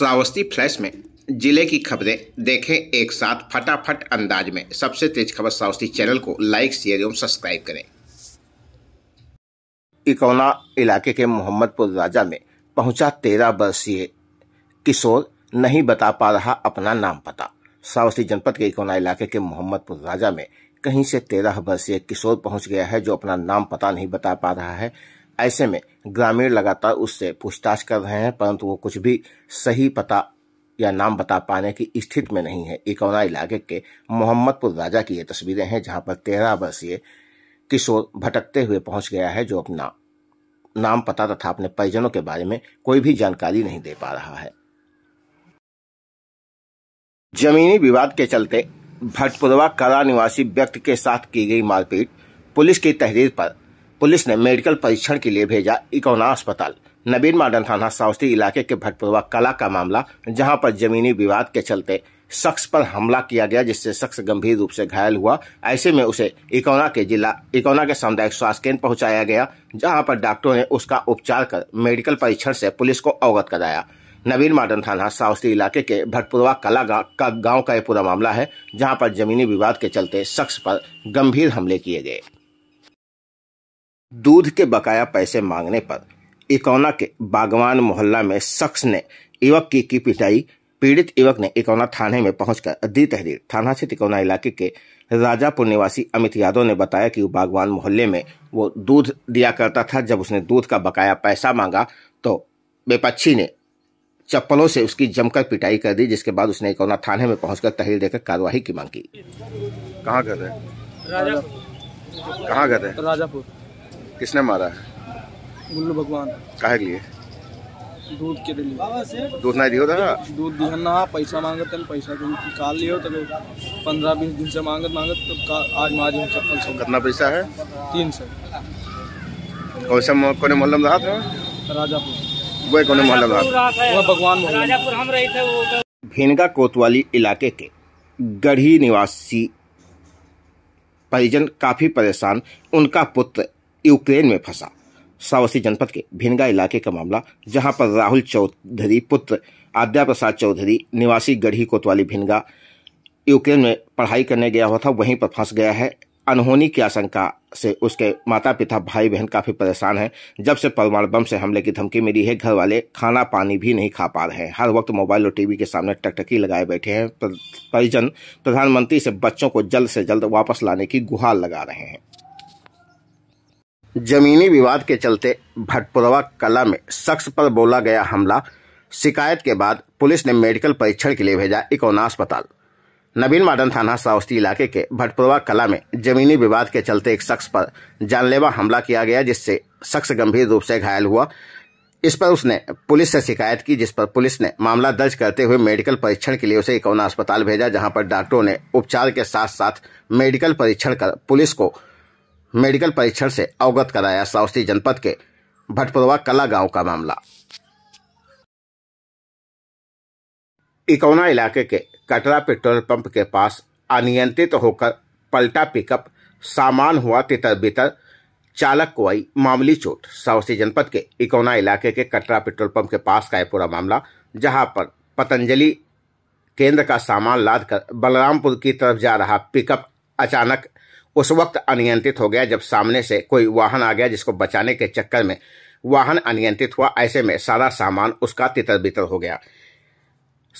Shravasti flash में जिले की खबरें देखें एक साथ फटाफट अंदाज में सबसे तेज खबर श्रावस्ती चैनल को लाइक शेयर एवं सब्सक्राइब करें इकोना इलाके के मोहम्मदपुर राजा में पहुंचा तेरह वर्षीय किशोर नहीं बता पा रहा अपना नाम पता श्रावस्ती जनपद के इकोना इलाके के मोहम्मदपुर राजा में कहीं से तेरह वर्षीय किशोर पहुंच गया है जो अपना नाम पता नहीं बता पा रहा है ऐसे में ग्रामीण लगातार उससे पूछताछ कर रहे हैं परंतु वो कुछ भी सही पता या नाम बता पाने की स्थिति में नहीं है इकौना इलाके के मोहम्मदपुर राजा की ये तस्वीरें हैं जहां पर तेरह वर्षीय किशोर भटकते हुए पहुंच गया है जो अपना नाम पता तथा अपने परिजनों के बारे में कोई भी जानकारी नहीं दे पा रहा है जमीनी विवाद के चलते भटपुरवा कला निवासी व्यक्ति के साथ की गई मारपीट पुलिस की तहरीर पर पुलिस ने मेडिकल परीक्षण के लिए भेजा इकौना अस्पताल नबीन माडन थाना साउथी इलाके के भटपुरवा कला का मामला जहां पर जमीनी विवाद के चलते शख्स पर हमला किया गया जिससे शख्स गंभीर रूप से घायल हुआ ऐसे में उसे इकौना के जिला इकौना के सामुदायिक स्वास्थ्य केंद्र पहुंचाया गया जहां पर डॉक्टरों ने उसका उपचार कर मेडिकल परीक्षण से पुलिस को अवगत कराया नवीन माडन थाना साउथी इलाके के भटपुरवा कला का का यह पूरा मामला है जहाँ पर जमीनी विवाद के चलते शख्स पर गंभीर हमले किए गए दूध के बकाया पैसे मांगने पर इकोना के बागवान मोहल्ला में शख्स ने युवक की की पिटाई पीड़ित युवक ने इकोना थाने में पहुंचकर दी तहरीर थाना स्थित इकोना इलाके के राजापुर निवासी अमित यादव ने बताया कि बागवान मोहल्ले में वो दूध दिया करता था जब उसने दूध का बकाया पैसा मांगा तो बेपक्षी ने चप्पलों से उसकी जमकर पिटाई कर दी जिसके बाद उसने इकोना थाने में पहुंचकर तहरीर देकर कार्यवाही की मांग की कहाँ घर है कहाँ घर है राजापुर किसने मारा है गुल्लू भगवान काहे के लिए दूध के लिए दूध नहीं दियो था दूध दिया ना पैसा मांगत तन तो पैसा तुम निकाल लियो तब तो पंद्रह बीस दिन से मांगत मांगत तो आज मार में चप्पल से कितना पैसा है तीन सौ कैसे कोने मोहल्ला रहा था राजापुर वह कोने मोहल्ला रहा वो वह भगवान राजापुर हम रहे थे वो भेनगा कोतवाली इलाके के गढ़ी निवासी परिजन काफ़ी परेशान उनका पुत्र यूक्रेन में फंसा सावसी जनपद के भिनगा इलाके का मामला जहां पर राहुल चौधरी पुत्र आद्या प्रसाद चौधरी निवासी गढ़ी कोतवाली भिनगा यूक्रेन में पढ़ाई करने गया हुआ था वहीं पर फंस गया है अनहोनी की आशंका से उसके माता पिता भाई बहन काफी परेशान हैं जब से परमाणु बम से हमले की धमकी मिली है घर वाले खाना पानी भी नहीं खा पा रहे हैं हर वक्त मोबाइल और टीवी के सामने टकटकी लगाए बैठे हैं परिजन प्रधानमंत्री से बच्चों को जल्द से जल्द वापस लाने की गुहार लगा रहे हैं जमीनी विवाद के चलते भटपुरवा कला में शख्स पर बोला गया हमला शिकायत के बाद पुलिस ने मेडिकल परीक्षण के लिए भेजा इकोना अस्पताल नवीन माडन थाना सावस्ती इलाके के भटपुरवा कला में जमीनी विवाद के चलते एक शख्स पर जानलेवा हमला किया गया जिससे शख्स गंभीर रूप से घायल हुआ इस पर उसने पुलिस से शिकायत की जिस पर पुलिस ने मामला दर्ज करते हुए मेडिकल परीक्षण के लिए उसे इकोना अस्पताल भेजा जहां पर डॉक्टरों ने उपचार के साथ साथ मेडिकल परीक्षण कर पुलिस को मेडिकल परीक्षण से अवगत कराया सावस्ती जनपद के भटपुरवा कला गांव का मामला इकोना इलाके के कटरा पेट्रोल पंप के पास अनियंत्रित होकर पलटा पिकअप सामान हुआ तितर बितर चालक को आई मामूली चोट सावस्ती जनपद के इकोना इलाके के कटरा पेट्रोल पंप के पास का यह पूरा मामला जहां पर पतंजलि केंद्र का सामान लादकर बलरामपुर की तरफ जा रहा पिकअप अचानक उस वक्त अनियंत्रित हो गया जब सामने से कोई वाहन आ गया जिसको बचाने के चक्कर में वाहन अनियंत्रित हुआ ऐसे में सारा सामान उसका तितर बितर हो गया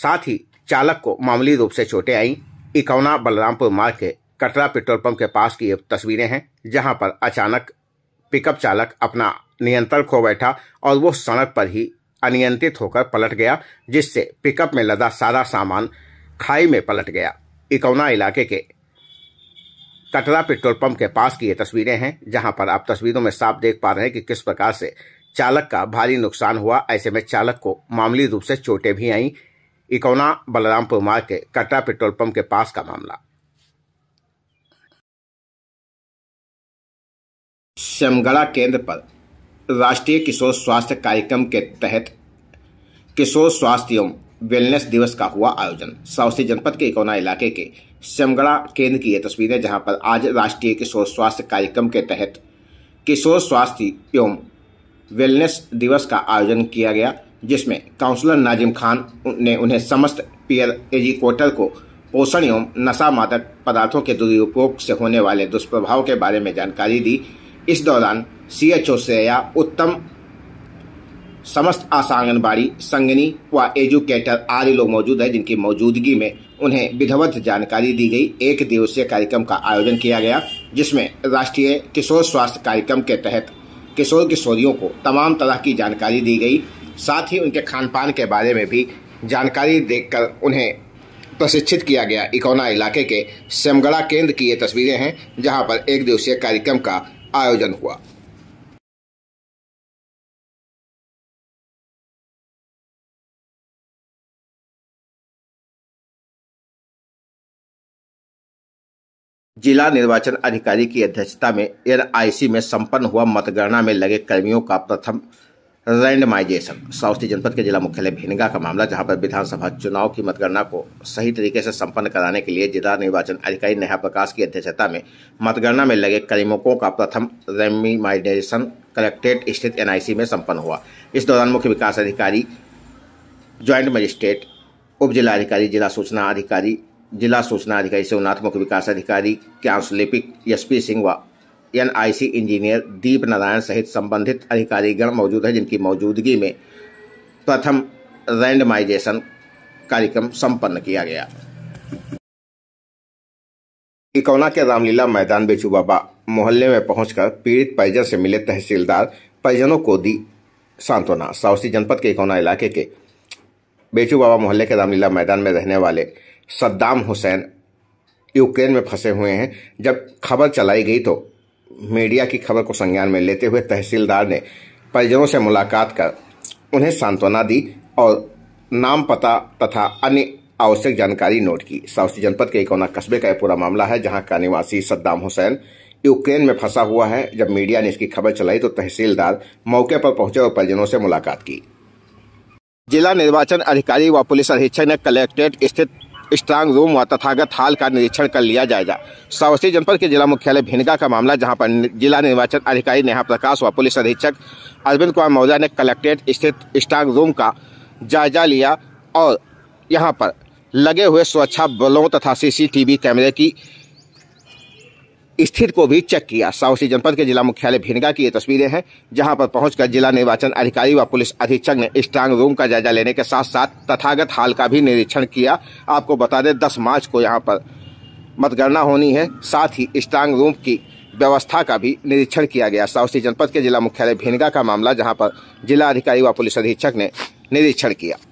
साथ ही चालक को मामूली रूप से चोटें आई इकौना बलरामपुर मार्ग के कटरा पेट्रोल पंप के पास की तस्वीरें हैं जहां पर अचानक पिकअप चालक अपना नियंत्रण खो बैठा और वो सड़क पर ही अनियंत्रित होकर पलट गया जिससे पिकअप में लदा सारा सामान खाई में पलट गया इकौना इलाके के कटरा पेट्रोल पंप के पास की ये तस्वीरें हैं जहां पर आप तस्वीरों में साफ देख पा रहे हैं कि किस प्रकार से चालक का भारी नुकसान हुआ ऐसे में चालक को मामूली रूप से चोटें भी आईं इकोना बलरामपुर मार्ग के कटरा पेट्रोल पंप के पास का मामला शमगड़ा केंद्र पर राष्ट्रीय किशोर स्वास्थ्य कार्यक्रम के तहत किशोर स्वास्थ्य एवं वेलनेस दिवस का हुआ आयोजन सावसी जनपद के इकोना इलाके के सेमगड़ा केंद्र की ये तस्वीरें जहां पर आज राष्ट्रीय किशोर स्वास्थ्य कार्यक्रम के तहत किशोर स्वास्थ्य एवं वेलनेस दिवस का आयोजन किया गया जिसमें काउंसलर नाजिम खान ने उन्हें समस्त एजी एजिकोटर को पोषण एवं नशा मादक पदार्थों के दुरुपयोग से होने वाले दुष्प्रभाव के बारे में जानकारी दी इस दौरान सीएचओ श्रेया उत्तम समस्त आशा आंगनबाड़ी संगनी व एजुकेटर आदि लोग मौजूद हैं जिनकी मौजूदगी में उन्हें विधवत जानकारी दी गई एक दिवसीय कार्यक्रम का आयोजन किया गया जिसमें राष्ट्रीय किशोर स्वास्थ्य कार्यक्रम के तहत किशोर किशोरियों को तमाम तरह की जानकारी दी गई साथ ही उनके खान पान के बारे में भी जानकारी देकर उन्हें प्रशिक्षित किया गया इकोना इलाके के सेमगड़ा केंद्र की ये तस्वीरें हैं जहां पर एक दिवसीय कार्यक्रम का आयोजन हुआ जिला निर्वाचन अधिकारी की अध्यक्षता में एनआईसी में संपन्न हुआ मतगणना में लगे कर्मियों का प्रथम रैंडमाइजेशन साउथी जनपद के जिला मुख्यालय भिनगा का मामला जहां पर विधानसभा चुनाव की मतगणना को सही तरीके से संपन्न कराने के लिए जिला निर्वाचन अधिकारी नेहा प्रकाश की अध्यक्षता में मतगणना में लगे कर्मकों का प्रथम रैंडमाइजेशन कलेक्ट्रेट स्थित एनआईसी में संपन्न हुआ इस दौरान मुख्य विकास अधिकारी ज्वाइंट मजिस्ट्रेट उप जिलाधिकारी जिला सूचना अधिकारी जिला सूचना अधिकारी सेवनात्मक विकास अधिकारी क्यांसलिपिक पी सिंह व एनआईसी इंजीनियर दीप नारायण सहित संबंधित अधिकारीगण मौजूद हैं जिनकी मौजूदगी में प्रथम रैंडमाइजेशन कार्यक्रम संपन्न किया गया इकौना के रामलीला मैदान बेचू बाबा मोहल्ले में पहुंचकर पीड़ित परिजन से मिले तहसीलदार परिजनों को दी सांत्वना सावसी जनपद के इकौना इलाके के बेचू बाबा मोहल्ले के रामलीला मैदान में रहने वाले सद्दाम हुसैन यूक्रेन में फंसे हुए हैं जब खबर चलाई गई तो मीडिया की खबर को संज्ञान में लेते हुए तहसीलदार ने परिजनों से मुलाकात कर उन्हें सांत्वना दी और नाम पता तथा अन्य आवश्यक जानकारी नोट की साउथी जनपद के इकोना कस्बे का यह पूरा मामला है जहां का निवासी सद्दाम हुसैन यूक्रेन में फंसा हुआ है जब मीडिया ने इसकी खबर चलाई तो तहसीलदार मौके पर पहुंचे और परिजनों से मुलाकात की जिला निर्वाचन अधिकारी व पुलिस अधीक्षक ने कलेक्ट्रेट स्थित स्ट्रांग रूम व तथागत हाल का निरीक्षण कर लिया जाएगा श्रावस्ती जनपद के जिला मुख्यालय भिनगा का मामला जहां पर जिला निर्वाचन अधिकारी नेहा प्रकाश व पुलिस अधीक्षक अरविंद कुमार मौर्या ने कलेक्ट्रेट स्थित स्ट्रांग रूम का जायजा लिया और यहाँ पर लगे हुए सुरक्षा बलों तथा सीसीटीवी कैमरे की स्थिति को भी चेक किया सावसी जनपद के जिला मुख्यालय भिनगा की ये तस्वीरें हैं जहां पर पहुंचकर जिला निर्वाचन अधिकारी व पुलिस अधीक्षक ने स्ट्रांग रूम का जायजा लेने के साथ साथ तथागत हाल का भी निरीक्षण किया आपको बता दें दस मार्च को यहाँ पर मतगणना होनी है साथ ही स्ट्रांग रूम की व्यवस्था का भी निरीक्षण किया गया सावसी जनपद के जिला मुख्यालय भिनगा का मामला जहाँ पर जिला अधिकारी व पुलिस अधीक्षक ने निरीक्षण किया